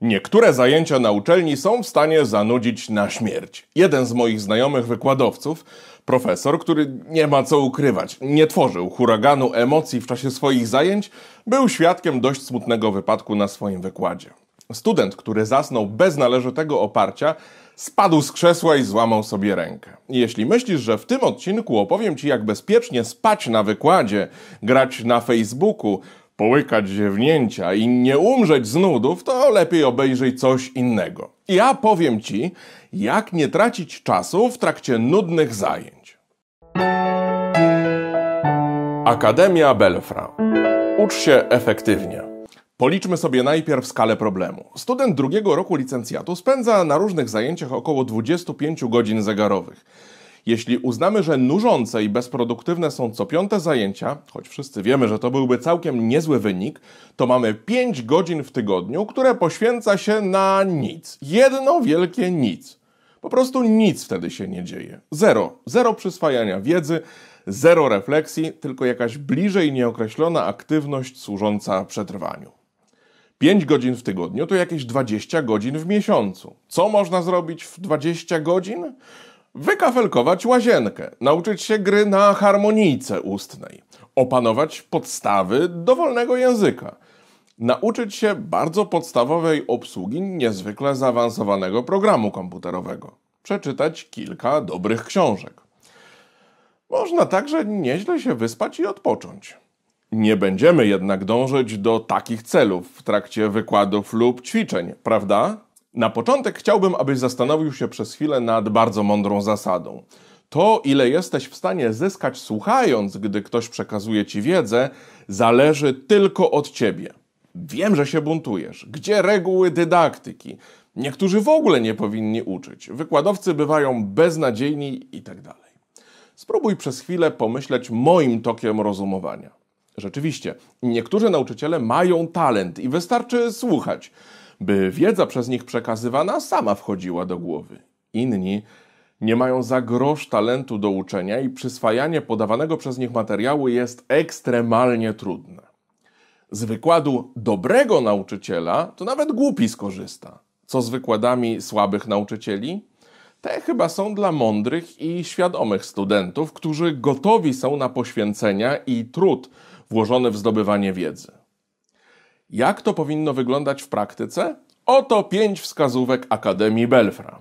Niektóre zajęcia na uczelni są w stanie zanudzić na śmierć. Jeden z moich znajomych wykładowców, profesor, który nie ma co ukrywać, nie tworzył huraganu emocji w czasie swoich zajęć, był świadkiem dość smutnego wypadku na swoim wykładzie. Student, który zasnął bez należytego oparcia, spadł z krzesła i złamał sobie rękę. Jeśli myślisz, że w tym odcinku opowiem Ci, jak bezpiecznie spać na wykładzie, grać na Facebooku, połykać ziewnięcia i nie umrzeć z nudów, to lepiej obejrzyj coś innego. Ja powiem Ci, jak nie tracić czasu w trakcie nudnych zajęć. Akademia Belfra. Ucz się efektywnie. Policzmy sobie najpierw skalę problemu. Student drugiego roku licencjatu spędza na różnych zajęciach około 25 godzin zegarowych. Jeśli uznamy, że nużące i bezproduktywne są co piąte zajęcia, choć wszyscy wiemy, że to byłby całkiem niezły wynik, to mamy 5 godzin w tygodniu, które poświęca się na nic. Jedno wielkie nic. Po prostu nic wtedy się nie dzieje. Zero. Zero przyswajania wiedzy, zero refleksji, tylko jakaś bliżej nieokreślona aktywność służąca przetrwaniu. 5 godzin w tygodniu to jakieś 20 godzin w miesiącu. Co można zrobić w 20 godzin? wykafelkować łazienkę, nauczyć się gry na harmonijce ustnej, opanować podstawy dowolnego języka, nauczyć się bardzo podstawowej obsługi niezwykle zaawansowanego programu komputerowego, przeczytać kilka dobrych książek. Można także nieźle się wyspać i odpocząć. Nie będziemy jednak dążyć do takich celów w trakcie wykładów lub ćwiczeń, prawda? Na początek chciałbym, abyś zastanowił się przez chwilę nad bardzo mądrą zasadą. To, ile jesteś w stanie zyskać słuchając, gdy ktoś przekazuje ci wiedzę, zależy tylko od ciebie. Wiem, że się buntujesz. Gdzie reguły dydaktyki? Niektórzy w ogóle nie powinni uczyć. Wykładowcy bywają beznadziejni itd. Tak Spróbuj przez chwilę pomyśleć moim tokiem rozumowania. Rzeczywiście, niektórzy nauczyciele mają talent i wystarczy słuchać by wiedza przez nich przekazywana sama wchodziła do głowy. Inni nie mają za grosz talentu do uczenia i przyswajanie podawanego przez nich materiału jest ekstremalnie trudne. Z wykładu dobrego nauczyciela to nawet głupi skorzysta. Co z wykładami słabych nauczycieli? Te chyba są dla mądrych i świadomych studentów, którzy gotowi są na poświęcenia i trud włożony w zdobywanie wiedzy. Jak to powinno wyglądać w praktyce? Oto pięć wskazówek Akademii Belfra.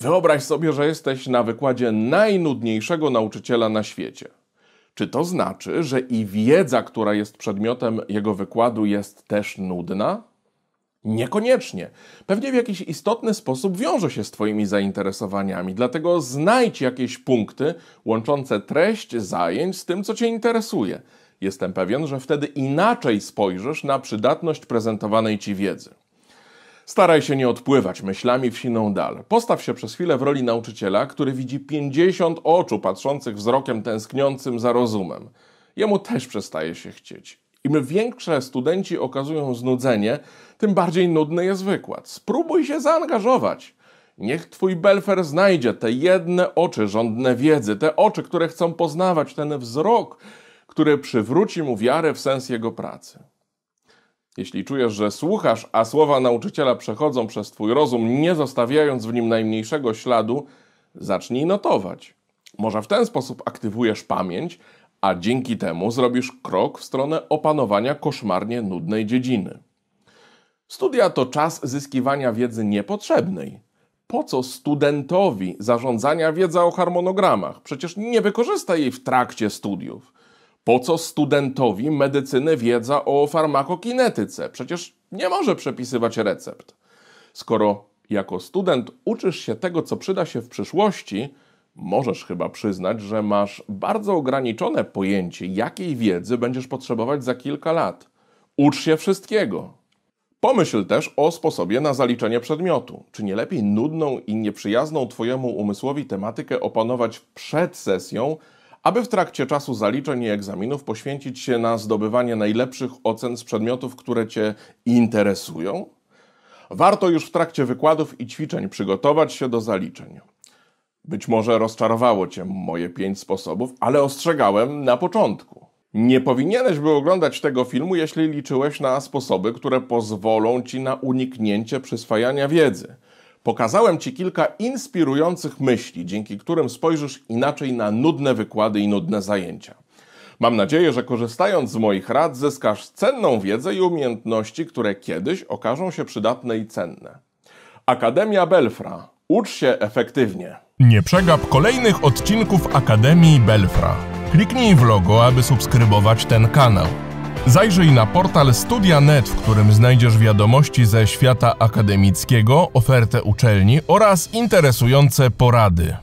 Wyobraź sobie, że jesteś na wykładzie najnudniejszego nauczyciela na świecie. Czy to znaczy, że i wiedza, która jest przedmiotem jego wykładu, jest też nudna? Niekoniecznie. Pewnie w jakiś istotny sposób wiąże się z Twoimi zainteresowaniami, dlatego znajdź jakieś punkty łączące treść zajęć z tym, co Cię interesuje. Jestem pewien, że wtedy inaczej spojrzysz na przydatność prezentowanej ci wiedzy. Staraj się nie odpływać myślami w siną dal. Postaw się przez chwilę w roli nauczyciela, który widzi 50 oczu patrzących wzrokiem tęskniącym za rozumem. Jemu też przestaje się chcieć. Im większe studenci okazują znudzenie, tym bardziej nudny jest wykład. Spróbuj się zaangażować. Niech twój belfer znajdzie te jedne oczy żądne wiedzy, te oczy, które chcą poznawać, ten wzrok, które przywróci mu wiarę w sens jego pracy. Jeśli czujesz, że słuchasz, a słowa nauczyciela przechodzą przez Twój rozum, nie zostawiając w nim najmniejszego śladu, zacznij notować. Może w ten sposób aktywujesz pamięć, a dzięki temu zrobisz krok w stronę opanowania koszmarnie nudnej dziedziny. Studia to czas zyskiwania wiedzy niepotrzebnej. Po co studentowi zarządzania wiedza o harmonogramach? Przecież nie wykorzysta jej w trakcie studiów. Po co studentowi medycyny wiedza o farmakokinetyce? Przecież nie może przepisywać recept. Skoro jako student uczysz się tego, co przyda się w przyszłości, możesz chyba przyznać, że masz bardzo ograniczone pojęcie, jakiej wiedzy będziesz potrzebować za kilka lat. Ucz się wszystkiego. Pomyśl też o sposobie na zaliczenie przedmiotu. Czy nie lepiej nudną i nieprzyjazną Twojemu umysłowi tematykę opanować przed sesją, aby w trakcie czasu zaliczeń i egzaminów poświęcić się na zdobywanie najlepszych ocen z przedmiotów, które Cię interesują? Warto już w trakcie wykładów i ćwiczeń przygotować się do zaliczeń. Być może rozczarowało Cię moje pięć sposobów, ale ostrzegałem na początku. Nie powinieneś był oglądać tego filmu, jeśli liczyłeś na sposoby, które pozwolą Ci na uniknięcie przyswajania wiedzy. Pokazałem Ci kilka inspirujących myśli, dzięki którym spojrzysz inaczej na nudne wykłady i nudne zajęcia. Mam nadzieję, że korzystając z moich rad zyskasz cenną wiedzę i umiejętności, które kiedyś okażą się przydatne i cenne. Akademia Belfra. Ucz się efektywnie. Nie przegap kolejnych odcinków Akademii Belfra. Kliknij w logo, aby subskrybować ten kanał. Zajrzyj na portal Studia.net, w którym znajdziesz wiadomości ze świata akademickiego, ofertę uczelni oraz interesujące porady.